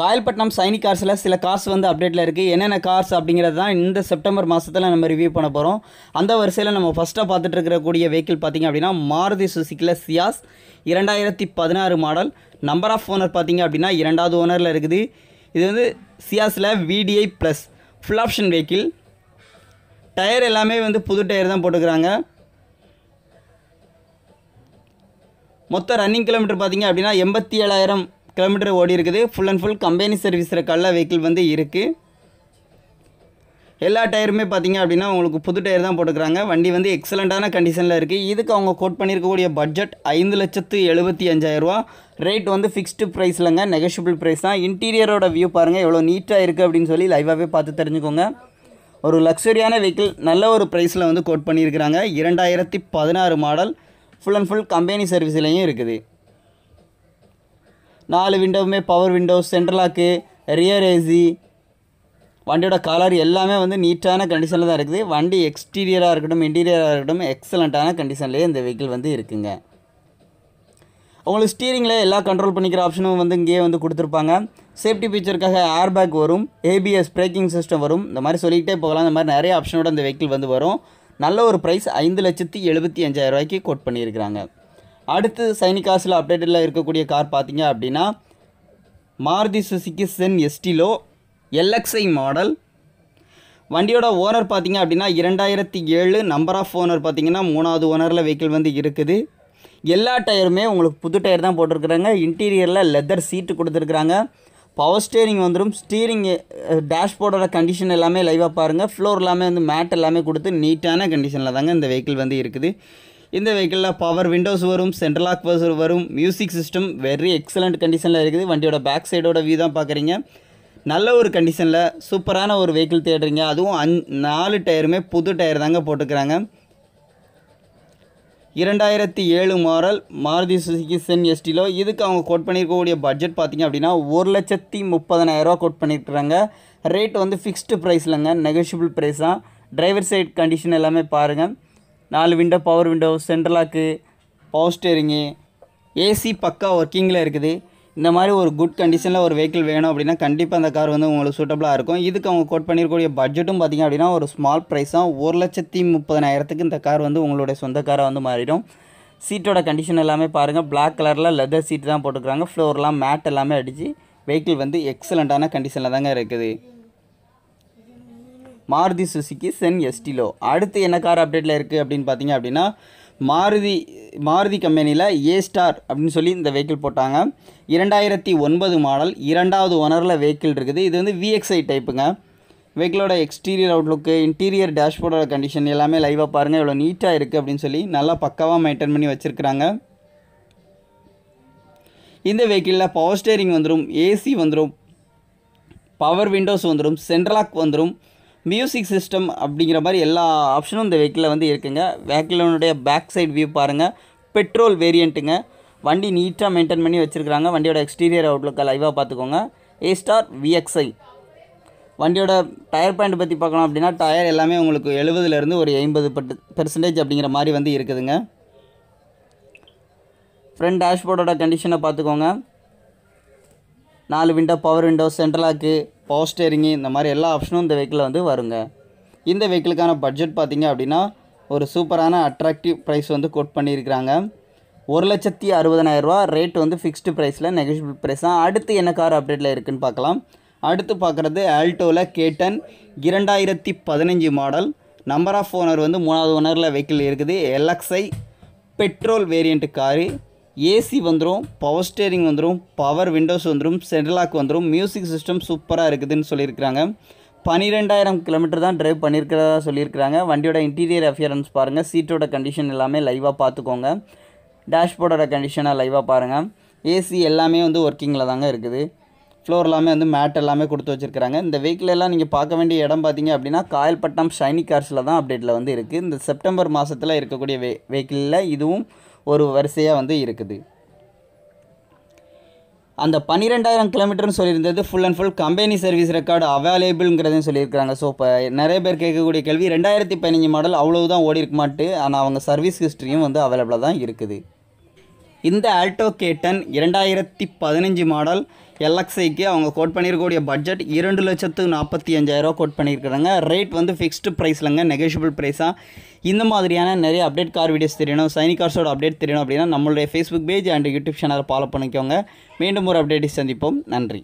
காயல்பட்டினம் சைனிக் கார்ஸில் சில கார்ஸ் வந்து அப்டேட்டில் இருக்குது என்னென்ன கார்ஸ் அப்படிங்கிறது தான் இந்த செப்டம்பர் மாதத்தில் நம்ம ரிவ்யூ பண்ண போகிறோம் அந்த வரிசையில் நம்ம ஃபஸ்ட்டாக பார்த்துட்டு இருக்கக்கூடிய வெஹிக்கிள் பார்த்திங்க அப்படின்னா மாருதி சுசிக்கில் சியாஸ் இரண்டாயிரத்தி பதினாறு மாடல் நம்பர் ஆஃப் ஓனர் பார்த்திங்க அப்படின்னா இரண்டாவது ஓனரில் இருக்குது இது வந்து சியாஸில் VDI plus full option vehicle tyre எல்லாமே வந்து புது டயர் தான் போட்டுக்கிறாங்க மொத்த ரன்னிங் கிலோமீட்டர் பார்த்திங்க அப்படின்னா எண்பத்தி ஏழாயிரம் கிலோமீட்டர் ஓடி இருக்குது ஃபுல் அண்ட் ஃபுல் கம்பெனி சர்வீஸில் இருக்கல வெஹிக்கிள் வந்து இருக்குது எல்லா டயருமே பார்த்திங்க அப்படின்னா உங்களுக்கு புது டயர் தான் போட்டுக்கிறாங்க வண்டி வந்து எக்ஸலண்ட்டான கண்டிஷனில் இருக்குது இதுக்கு அவங்க கோட் பண்ணியிருக்கக்கூடிய பட்ஜெட் ஐந்து லட்சத்து எழுபத்தி அஞ்சாயிரரூவா ரேட் வந்து ஃபிக்ஸ்டு ப்ரைஸ்லங்க நெகஷியபிள் ப்ரைஸ் தான் இன்டீரியரோட வியூ பாருங்கள் எவ்வளோ நீட்டாக இருக்குது அப்படின்னு சொல்லி லைவாகவே பார்த்து தெரிஞ்சுக்கோங்க ஒரு லக்ஸுரியான வெஹிக்கிள் நல்ல ஒரு ப்ரைஸில் வந்து கோட் பண்ணியிருக்கிறாங்க இரண்டாயிரத்தி பதினாறு model full and full company சர்வீஸ்லேயும் இருக்குது நாலு விண்டோவுமே power windows central lock rear AC வண்டியோட கலர் எல்லாமே வந்து நீட்டான கண்டிஷனில் தான் இருக்குது வண்டி எக்ஸ்டீரியராக இருக்கட்டும் இன்டீரியராக இருக்கட்டும் எக்ஸலண்ட்டான கண்டிஷன்லேயே இந்த வெஹிக்கிள் வந்து இருக்குங்க உங்களுக்கு ஸ்டீரிங்கில் எல்லா கண்ட்ரோல் பண்ணிக்கிற ஆப்ஷனும் வந்து இங்கேயே வந்து கொடுத்துருப்பாங்க சேஃப்டி ஃபீச்சருக்காக ஏர் பேக் வரும் ஏபிஎஸ் பிரேக்கிங் சிஸ்டம் வரும் இந்த மாதிரி சொல்லிக்கிட்டே போகலாம் இந்த மாதிரி நிறைய ஆப்ஷனோட இந்த வெஹிக்கிள் வந்து வரும் நல்ல ஒரு ப்ரைஸ் ஐந்து லட்சத்தி எழுபத்தி அஞ்சாயிரரூவாய்க்கு கோட் பண்ணியிருக்கிறாங்க அடுத்து சைனிகாஸில் அப்டேட்டடில் இருக்கக்கூடிய கார் பார்த்தீங்க அப்படின்னா Maruti Suzuki Zen Estilo LXI model வண்டியோட ஓனர் பார்த்தீங்க அப்படின்னா இரண்டாயிரத்தி ஏழு நம்பர் ஆஃப் ஓனர் பார்த்தீங்கன்னா மூணாவது ஓனரில் வெஹிக்கிள் வந்து இருக்குது எல்லா டயருமே உங்களுக்கு புது டயர் தான் போட்டிருக்கிறாங்க இன்டீரியரில் லெதர் சீட்டு கொடுத்துருக்குறாங்க பவர் ஸ்டேரிங் வந்துடும் ஸ்டீரிங் டேஷ்போர்டோட கண்டிஷன் எல்லாமே லைவாக பாருங்கள் ஃப்ளோர் எல்லாமே வந்து மேட் எல்லாமே கொடுத்து நீட்டான கண்டிஷனில் தாங்க இந்த வெஹிக்கிள் வந்து இருக்குது இந்த வெஹிக்கிளில் பவர் விண்டோஸ் வரும் சென்ட்ரல் லாக் வரும் மியூசிக் சிஸ்டம் வெரி எக்ஸலண்ட் கண்டிஷனில் இருக்குது வண்டியோட பேக் சைடோட வியூ தான் பார்க்குறீங்க நல்ல ஒரு கண்டிஷனில் சூப்பரான ஒரு வெஹிக்கிள் தேடுறீங்க அதுவும் அஞ் நாலு டயருமே புது டயர் தாங்க போட்டுக்கிறாங்க இரண்டாயிரத்தி ஏழு model Maruti Suzuki Zen Estilo இதுக்கு அவங்க கோட் பண்ணியிருக்கக்கூடிய பட்ஜெட் பார்த்திங்க அப்படின்னா ஒரு லட்சத்தி முப்பதனாயிரரூவா கோட் பண்ணியிருக்கிறாங்க ரேட் வந்து ஃபிக்ஸ்டு ப்ரைஸில்ங்க நெகோஷியபிள் ப்ரைஸ் தான் டிரைவர் சைட் கண்டிஷன் எல்லாமே பாருங்கள் நாலு window power window central lock power steering AC பக்கா ஒர்க்கிங்கில் இருக்குது இந்த மாதிரி ஒரு குட் கண்டிஷனில் ஒரு வெஹிக்கிள் வேணும் அப்படின்னா கண்டிப்பாக அந்த கார் வந்து உங்களுக்கு சூட்டபுளாக இருக்கும் இதுக்கு அவங்க கோட் பண்ணிருக்கூடிய பட்ஜெட்டும் பார்த்திங்க அப்படின்னா ஒரு ஸ்மால் ப்ரைஸாக ஒரு லட்சத்தி முப்பதனாயிரத்துக்கு இந்த கார் வந்து உங்களுடைய சொந்த காராக வந்து மாறிடும் சீட்டோட கண்டிஷன் எல்லாமே பாருங்கள் பிளாக் கலரில் லெதர் சீட் தான் போட்டுக்கிறாங்க ஃப்ளோர்லாம் மேட் எல்லாமே அடித்து வெஹிக்கிள் வந்து எக்ஸலண்ட்டான கண்டிஷனில் தாங்க இருக்குது மாருதி சுசுக்கி சென் எஸ்டிலோ அடுத்து என்ன கார் அப்டேட்டில் இருக்குது அப்படின்னு பார்த்தீங்க அப்படின்னா மாருதி மாருதி கம்பெனியில் ஏ ஸ்டார் அப்படின்னு சொல்லி இந்த வெஹிக்கிள் போட்டாங்க இரண்டாயிரத்தி ஒன்பது மாடல் இரண்டாவது ஓனரில் வெஹிக்கிள் இருக்குது இது வந்து விஎக்ஸ்ஐ டைப்புங்க வெஹிக்கிளோட எக்ஸ்டீரியர் அவுட்லுக்கு இன்டீரியர் டேஷ்போர்டோட கண்டிஷன் எல்லாமே லைவாக பாருங்கள் இவ்வளோ நீட்டாக இருக்குது அப்படின்னு சொல்லி நல்லா பக்காவாக மெயின்டைன் பண்ணி வச்சுருக்குறாங்க இந்த வெஹிக்கிளில் பவர் ஸ்டேரிங் வந்துடும் ஏசி வந்துடும் பவர் விண்டோஸ் வந்துடும் சென்ட்ரலாக் வந்துடும் மியூசிக் சிஸ்டம் அப்படிங்கிற மாதிரி எல்லா ஆப்ஷனும் இந்த வெஹிக்கிளில் வந்து இருக்குங்க வெஹிக்கிளனுடைய பேக் சைட் வியூ பாருங்கள் பெட்ரோல் வேரியண்ட்டுங்க வண்டி நீட்டாக மெயின்டைன் பண்ணி வச்சுருக்குறாங்க வண்டியோட எக்ஸ்டீரியர் அவுட்லுக்கு லைவாக பார்த்துக்கோங்க ஏ ஸ்டார் விஎக்ஸ்ஐ வண்டியோட டயர் பாயிண்ட் பற்றி பார்க்கணும் அப்படின்னா டயர் எல்லாமே உங்களுக்கு எழுபதுலேருந்து ஒரு எண்பது பெர்சன்டேஜ் அப்படிங்கிற மாதிரி வந்து இருக்குதுங்க ஃப்ரண்ட் டேஷ்போர்டோட கண்டிஷனை பார்த்துக்கோங்க நாலு window power window central lock power steering இந்த மாதிரி எல்லா ஆப்ஷனும் இந்த வெஹிக்கிளில் வந்து வருங்க இந்த வெஹிக்கிளுக்கான பட்ஜெட் பார்த்திங்க அப்படின்னா ஒரு சூப்பரான அட்ராக்டிவ் ப்ரைஸ் வந்து கோட் பண்ணியிருக்கிறாங்க ஒரு லட்சத்தி அறுபதனாயிரரூவா ரேட் வந்து ஃபிக்ஸ்டு ப்ரைஸில் நெகட்டிவ் ப்ரைஸ் தான் அடுத்து என்ன கார் அப்டேட்டில் இருக்குதுன்னு பார்க்கலாம் அடுத்து பார்க்குறது ஆல்டோவில் கேட்டன் இரண்டாயிரத்தி பதினஞ்சு மாடல் நம்பர் ஆஃப் ஓனர் வந்து மூணாவது ஓனரில் வெஹிக்கிள் இருக்குது LXI petrol variant car AC வந்துடும் பவர் ஸ்டேரிங் வந்துடும் பவர் விண்டோஸ் வந்துடும் சென்ட்ரலாக் வந்துடும் மியூசிக் சிஸ்டம் சூப்பராக இருக்குதுன்னு சொல்லியிருக்கிறாங்க பன்னிரெண்டாயிரம் கிலோமீட்டர் தான் ட்ரைவ் பண்ணியிருக்கிறதா சொல்லியிருக்கிறாங்க வண்டியோட இன்டீரியர் அஃபியரன்ஸ் பாருங்கள் சீட்டோட கண்டிஷன் எல்லாமே லைவாக பார்த்துக்கோங்க டேஷ்போர்டோட கண்டிஷனாக லைவாக பாருங்கள் ஏசி எல்லாமே வந்து ஒர்க்கிங்கில் தாங்க இருக்குது ஃப்ளோர் எல்லாமே வந்து மேட் எல்லாமே கொடுத்து வச்சுருக்காங்க இந்த வெஹிக்கிள் எல்லாம் நீங்கள் பார்க்க வேண்டிய இடம் பார்த்தீங்க அப்படின்னா காயல்பட்டம் ஷைனி கார்ஸில் தான் அப்டேட்டில் வந்து இருக்குது இந்த செப்டம்பர் மாதத்தில் இருக்கக்கூடிய வெ வெஹிக்கிளில் இதுவும் ஒரு வரிசையாக வந்து இருக்குது அந்த பன்னிரெண்டாயிரம் கிலோமீட்டர்னு சொல்லியிருந்தது full and full company service record அவைலபிள்ங்கிறதையும் சொல்லியிருக்கிறாங்க ஸோ இப்போ நிறைய பேர் கேட்கக்கூடிய கேள்வி ரெண்டாயிரத்தி பதினஞ்சு மாடல் அவ்வளவுதான் தான் ஓடி இருக்க மாட்டு ஆனால் அவங்க சர்வீஸ் ஹிஸ்ட்ரியும் வந்து அவைலபிளாக தான் இருக்குது இந்த ஆல்டோ கேட்டன் இரண்டாயிரத்தி பதினஞ்சு மாடல் எல்எக்ஸைக்கு அவங்க கோட் பண்ணியிருக்கக்கூடிய பட்ஜெட் இரண்டு லட்சத்து நாற்பத்தி அஞ்சாயிரரூவா கோட் பண்ணியிருக்கிறாங்க ரேட் வந்து ஃபிக்ஸ்டு ப்ரைஸ்லங்க நெகோஷியபிள் ப்ரைஸாக இந்த மாதிரியான நிறைய அப்டேட் கார் வீடியோஸ் தெரியணும் சைனி கார்ஸோட அப்டேட் தெரியணும் அப்படின்னா நம்மளுடைய ஃபேஸ்புக் பேஜ் அண்ட் யூடியூப் சேனலை ஃபாலோ பண்ணிக்கோங்க மீண்டும் ஒரு அப்டேட்டை சந்திப்போம் நன்றி